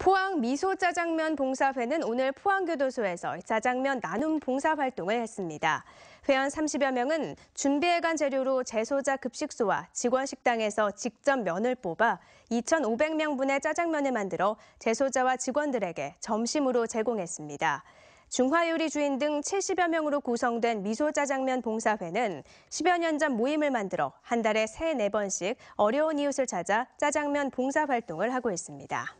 포항 미소 짜장면 봉사회는 오늘 포항교도소에서 짜장면 나눔 봉사 활동을 했습니다. 회원 30여 명은 준비해간 재료로 재소자 급식소와 직원 식당에서 직접 면을 뽑아 2,500명분의 짜장면을 만들어 재소자와 직원들에게 점심으로 제공했습니다. 중화요리 주인 등 70여 명으로 구성된 미소짜장면 봉사회는 10여 년 전 모임을 만들어 한 달에 3, 4번씩 어려운 이웃을 찾아 짜장면 봉사 활동을 하고 있습니다.